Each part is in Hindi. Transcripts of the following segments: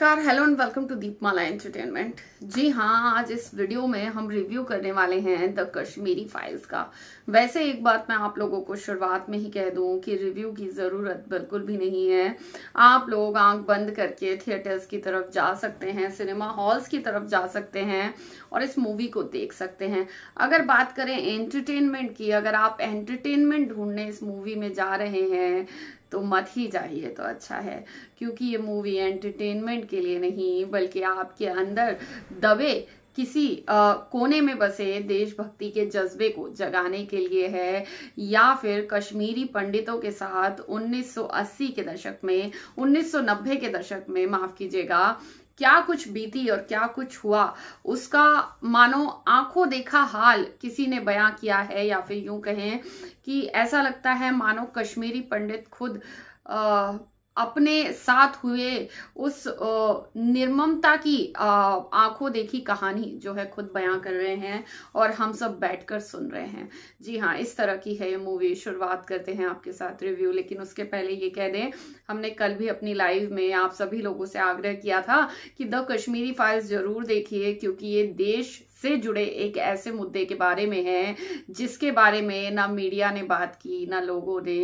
नमस्कार hello and welcome to Deepmala entertainment जी हाँ आज इस वीडियो में हम रिव्यू करने वाले हैं द कश्मीरी फाइल्स का वैसे एक बात मैं आप लोगों को शुरुआत में ही कह दूं कि रिव्यू की ज़रूरत बिल्कुल भी नहीं है आप लोग आंख बंद करके थिएटर्स की तरफ जा सकते हैं सिनेमा हॉल्स की तरफ जा सकते हैं और इस मूवी को देख सकते हैं अगर बात करें एंटरटेनमेंट की अगर आप एंटरटेनमेंट ढूंढने इस मूवी में जा रहे हैं तो मत ही जाइए तो अच्छा है क्योंकि ये मूवी एंटरटेनमेंट के लिए नहीं बल्कि आपके अंदर दबे किसी आ, कोने में बसे देशभक्ति के जज्बे को जगाने के लिए है या फिर कश्मीरी पंडितों के साथ 1980 के दशक में 1990 के दशक में माफ कीजिएगा क्या कुछ बीती और क्या कुछ हुआ उसका मानो आंखों देखा हाल किसी ने बयां किया है या फिर यूं कहें कि ऐसा लगता है मानो कश्मीरी पंडित खुद आ, अपने साथ हुए उस निर्ममता की आंखों देखी कहानी जो है खुद बयां कर रहे हैं और हम सब बैठकर सुन रहे हैं जी हाँ इस तरह की है ये मूवी शुरुआत करते हैं आपके साथ रिव्यू लेकिन उसके पहले ये कह दें हमने कल भी अपनी लाइव में आप सभी लोगों से आग्रह किया था कि द कश्मीरी फाइल्स जरूर देखिए क्योंकि ये देश से जुड़े एक ऐसे मुद्दे के बारे में है जिसके बारे में ना मीडिया ने बात की ना लोगों ने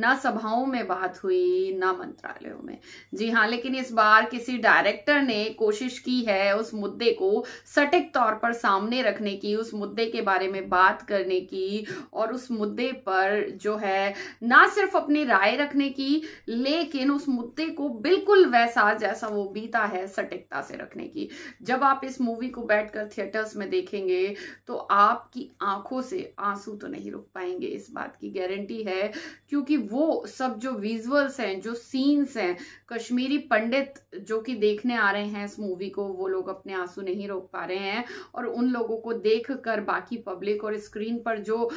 ना सभाओं में बात हुई ना मंत्रालयों में जी हाँ लेकिन इस बार किसी डायरेक्टर ने कोशिश की है उस मुद्दे को सटीक तौर पर सामने रखने की उस मुद्दे के बारे में बात करने की और उस मुद्दे पर जो है ना सिर्फ अपनी राय रखने की लेकिन उस मुद्दे को बिल्कुल वैसा जैसा वो बीता है सटीकता से रखने की जब आप इस मूवी को बैठकर थिएटर्स में देखेंगे तो आपकी आंखों से आंसू तो नहीं रुक पाएंगे इस बात की गारंटी है क्योंकि वो सब जो विजुअल्स हैं जो सीन्स हैं कश्मीरी पंडित जो कि देखने आ रहे हैं इस मूवी को वो लोग अपने आंसू नहीं रोक पा रहे हैं और उन लोगों को देख कर बाकी पब्लिक और स्क्रीन पर जो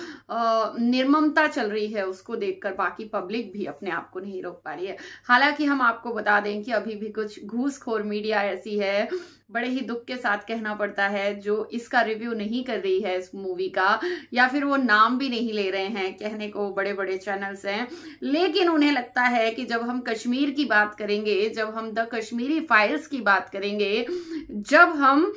निर्ममता चल रही है उसको देखकर बाकी पब्लिक भी अपने आप को नहीं रोक पा रही है हालांकि हम आपको बता दें कि अभी भी कुछ घूसखोर मीडिया ऐसी है बड़े ही दुख के साथ कहना पड़ता है जो इसका रिव्यू नहीं कर रही है इस मूवी का या फिर वो नाम भी नहीं ले रहे हैं कहने को बड़े बड़े चैनल्स हैं लेकिन उन्हें लगता है कि जब हम कश्मीर की बात करेंगे जब हम द कश्मीरी फाइल्स की बात करेंगे जब हम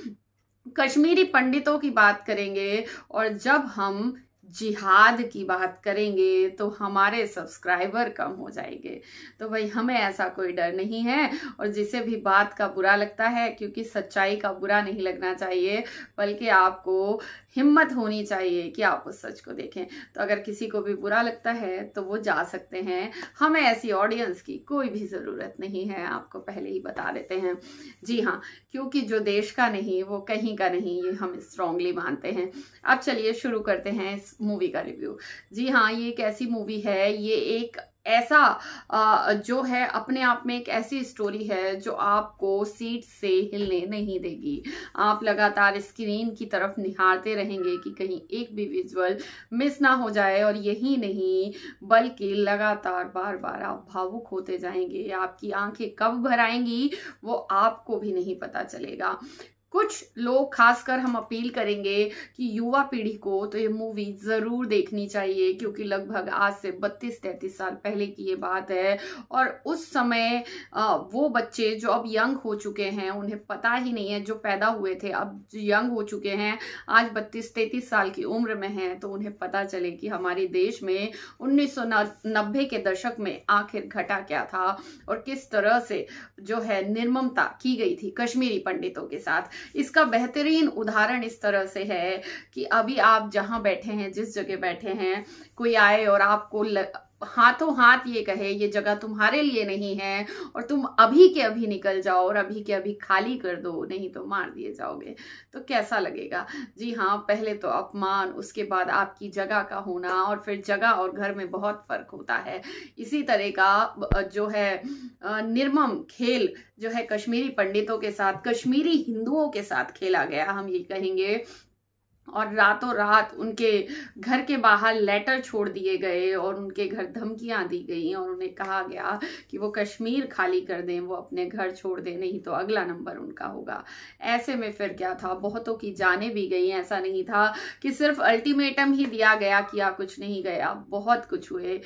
कश्मीरी पंडितों की बात करेंगे और जब हम जिहाद की बात करेंगे तो हमारे सब्सक्राइबर कम हो जाएंगे तो भाई हमें ऐसा कोई डर नहीं है और जिसे भी बात का बुरा लगता है क्योंकि सच्चाई का बुरा नहीं लगना चाहिए बल्कि आपको हिम्मत होनी चाहिए कि आप उस सच को देखें तो अगर किसी को भी बुरा लगता है तो वो जा सकते हैं हमें ऐसी ऑडियंस की कोई भी ज़रूरत नहीं है आपको पहले ही बता देते हैं जी हाँ क्योंकि जो देश का नहीं वो कहीं का नहीं ये हम स्ट्रांगली मानते हैं अब चलिए शुरू करते हैं इस मूवी का रिव्यू जी हाँ ये एक ऐसी मूवी है ये एक ऐसा जो है अपने आप में एक ऐसी स्टोरी है जो आपको सीट से हिलने नहीं देगी आप लगातार स्क्रीन की तरफ निहारते रहेंगे कि कहीं एक भी विजुअल मिस ना हो जाए और यही नहीं बल्कि लगातार बार बार आप भावुक होते जाएंगे आपकी आंखें कब भर आएंगी वो आपको भी नहीं पता चलेगा कुछ लोग खासकर हम अपील करेंगे कि युवा पीढ़ी को तो ये मूवी ज़रूर देखनी चाहिए क्योंकि लगभग आज से 32-33 साल पहले की ये बात है और उस समय वो बच्चे जो अब यंग हो चुके हैं उन्हें पता ही नहीं है जो पैदा हुए थे अब यंग हो चुके हैं आज 32-33 साल की उम्र में हैं तो उन्हें पता चले कि हमारे देश में उन्नीस के दशक में आखिर घटा क्या था और किस तरह से जो है निर्ममता की गई थी कश्मीरी पंडितों के साथ इसका बेहतरीन उदाहरण इस तरह से है कि अभी आप जहां बैठे हैं जिस जगह बैठे हैं कोई आए और आपको ल... हाथों हाथ ये कहे ये जगह तुम्हारे लिए नहीं है और तुम अभी के अभी निकल जाओ और अभी के अभी खाली कर दो नहीं तो मार दिए जाओगे तो कैसा लगेगा जी हाँ पहले तो अपमान उसके बाद आपकी जगह का होना और फिर जगह और घर में बहुत फर्क होता है इसी तरह का जो है निर्मम खेल जो है कश्मीरी पंडितों के साथ कश्मीरी हिंदुओं के साथ खेला गया हम ये कहेंगे और रातों रात उनके घर के बाहर लेटर छोड़ दिए गए और उनके घर धमकियां दी गई और उन्हें कहा गया कि वो कश्मीर खाली कर दें वो अपने घर छोड़ दें नहीं तो अगला नंबर उनका होगा ऐसे में फिर क्या था बहुतों की जाने भी गई ऐसा नहीं था कि सिर्फ अल्टीमेटम ही दिया गया कि आप कुछ नहीं गया बहुत कुछ हुए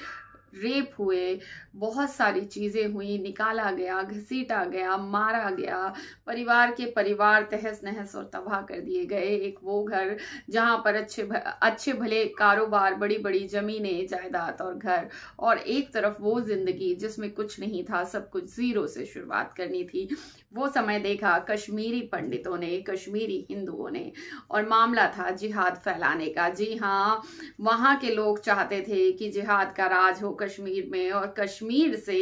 रेप हुए बहुत सारी चीज़ें हुई निकाला गया घसीटा गया मारा गया परिवार के परिवार तहस नहस और तबाह कर दिए गए एक वो घर जहाँ पर अच्छे भ, अच्छे भले कारोबार बड़ी बड़ी ज़मीनें जायदाद और घर और एक तरफ वो ज़िंदगी जिसमें कुछ नहीं था सब कुछ ज़ीरो से शुरुआत करनी थी वो समय देखा कश्मीरी पंडितों ने कश्मीरी हिंदुओं ने और मामला था जिहाद फैलाने का जी हाँ वहाँ के लोग चाहते थे कि जिहाद का राज हो कश्मीर में और कश्मीर से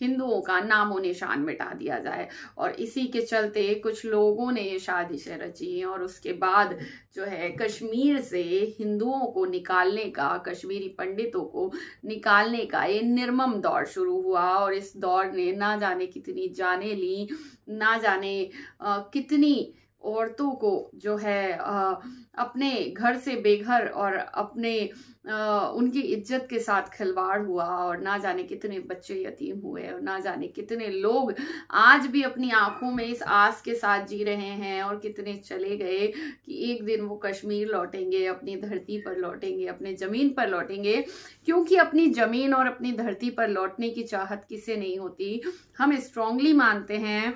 हिंदुओं का नामो निशान मिटा दिया जाए और इसी के चलते कुछ लोगों ने ये साजिशें रची और उसके बाद जो है कश्मीर से हिंदुओं को निकालने का कश्मीरी पंडितों को निकालने का ये निर्मम दौर शुरू हुआ और इस दौर ने ना जाने कितनी जाने ली ना जाने आ, कितनी औरतों को जो है आ, अपने घर से बेघर और अपने आ, उनकी इज्जत के साथ खिलवाड़ हुआ और ना जाने कितने बच्चे यतीम हुए और ना जाने कितने लोग आज भी अपनी आंखों में इस आस के साथ जी रहे हैं और कितने चले गए कि एक दिन वो कश्मीर लौटेंगे अपनी धरती पर लौटेंगे अपने ज़मीन पर लौटेंगे क्योंकि अपनी ज़मीन और अपनी धरती पर लौटने की चाहत किसे नहीं होती हम स्ट्रांगली मानते हैं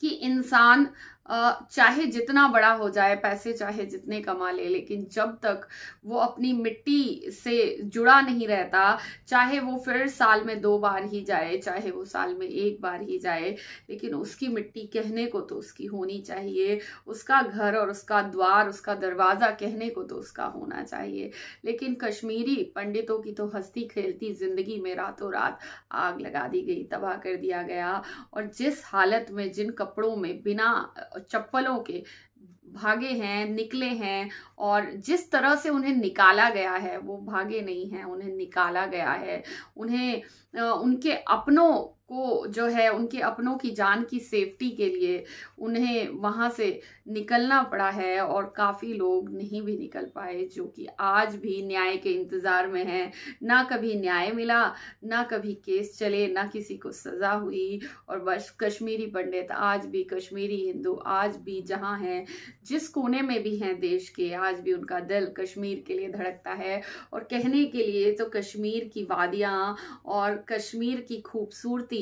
कि इंसान चाहे जितना बड़ा हो जाए पैसे चाहे जितने कमा ले लेकिन जब तक वो अपनी मिट्टी से जुड़ा नहीं रहता चाहे वो फिर साल में दो बार ही जाए चाहे वो साल में एक बार ही जाए लेकिन उसकी मिट्टी कहने को तो उसकी होनी चाहिए उसका घर और उसका द्वार उसका दरवाज़ा कहने को तो उसका होना चाहिए लेकिन कश्मीरी पंडितों की तो हस्ती खेलती ज़िंदगी में रातों रात आग लगा दी गई तबाह कर दिया गया और जिस हालत में जिन कपड़ों में बिना चप्पलों के भागे हैं निकले हैं और जिस तरह से उन्हें निकाला गया है वो भागे नहीं हैं उन्हें निकाला गया है उन्हें उनके अपनों को जो है उनके अपनों की जान की सेफ्टी के लिए उन्हें वहाँ से निकलना पड़ा है और काफ़ी लोग नहीं भी निकल पाए जो कि आज भी न्याय के इंतज़ार में हैं ना कभी न्याय मिला ना कभी केस चले ना किसी को सज़ा हुई और बस कश्मीरी पंडित आज भी कश्मीरी हिंदू आज भी जहाँ हैं जिस कोने में भी हैं देश के आज भी उनका दिल कश्मीर के लिए धड़कता है और कहने के लिए तो कश्मीर की वादियाँ और कश्मीर की खूबसूरती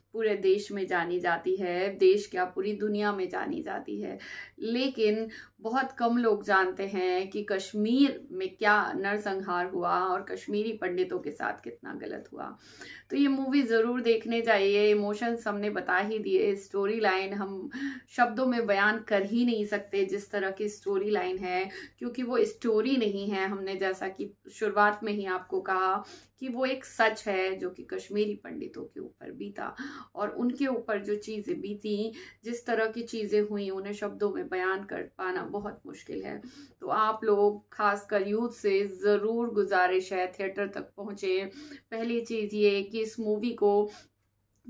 पूरे देश में जानी जाती है देश क्या पूरी दुनिया में जानी जाती है लेकिन बहुत कम लोग जानते हैं कि कश्मीर में क्या नरसंहार हुआ और कश्मीरी पंडितों के साथ कितना गलत हुआ तो ये मूवी ज़रूर देखने जाइए इमोशंस हमने बता ही दिए स्टोरी लाइन हम शब्दों में बयान कर ही नहीं सकते जिस तरह की स्टोरी लाइन है क्योंकि वो स्टोरी नहीं है हमने जैसा कि शुरुआत में ही आपको कहा कि वो एक सच है जो कि कश्मीरी पंडितों के ऊपर बीता और उनके ऊपर जो चीज़ें बीती जिस तरह की चीज़ें हुई उन्हें शब्दों में बयान कर पाना बहुत मुश्किल है तो आप लोग खासकर यूथ से ज़रूर गुजारिश है थिएटर तक पहुँचें पहली चीज़ ये कि इस मूवी को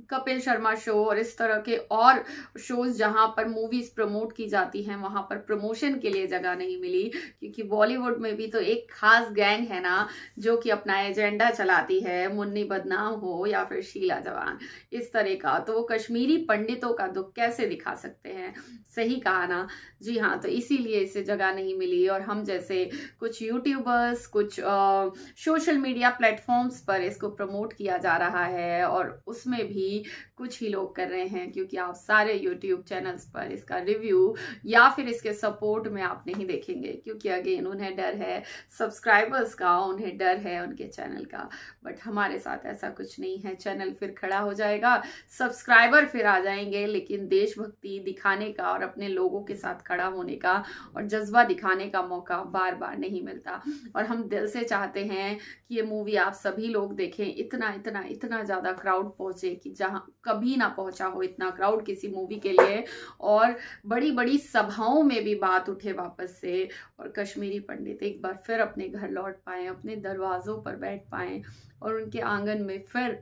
कपिल शर्मा शो और इस तरह के और शोज जहां पर मूवीज प्रमोट की जाती हैं वहां पर प्रमोशन के लिए जगह नहीं मिली क्योंकि बॉलीवुड में भी तो एक खास गैंग है ना जो कि अपना एजेंडा चलाती है मुन्नी बदनाम हो या फिर शीला जवान इस तरह का तो वो कश्मीरी पंडितों का दुख कैसे दिखा सकते हैं सही कहा ना जी हाँ तो इसीलिए इसे जगह नहीं मिली और हम जैसे कुछ यूट्यूबर्स कुछ सोशल मीडिया प्लेटफॉर्म्स पर इसको प्रमोट किया जा रहा है और उसमें भी 你。कुछ ही लोग कर रहे हैं क्योंकि आप सारे यूट्यूब चैनल्स पर इसका रिव्यू या फिर इसके सपोर्ट में आप नहीं देखेंगे क्योंकि अगेन उन्हें डर है सब्सक्राइबर्स का उन्हें डर है उनके चैनल का बट हमारे साथ ऐसा कुछ नहीं है चैनल फिर खड़ा हो जाएगा सब्सक्राइबर फिर आ जाएंगे लेकिन देशभक्ति दिखाने का और अपने लोगों के साथ खड़ा होने का और जज्बा दिखाने का मौका बार बार नहीं मिलता और हम दिल से चाहते हैं कि ये मूवी आप सभी लोग देखें इतना इतना इतना ज़्यादा क्राउड पहुँचे कि जहाँ कभी ना पहुंचा हो इतना क्राउड किसी मूवी के लिए और बड़ी बड़ी सभाओं में भी बात उठे वापस से और कश्मीरी पंडित एक बार फिर अपने घर लौट पाए अपने दरवाज़ों पर बैठ पाए और उनके आंगन में फिर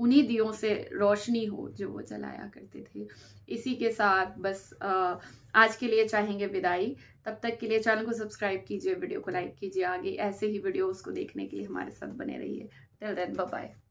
उन्हीं दियों से रोशनी हो जो वो जलाया करते थे इसी के साथ बस आज के लिए चाहेंगे विदाई तब तक के लिए चैनल को सब्सक्राइब कीजिए वीडियो को लाइक कीजिए आगे ऐसे ही वीडियोस को देखने के लिए हमारे साथ बने रहिए टिल देन बाय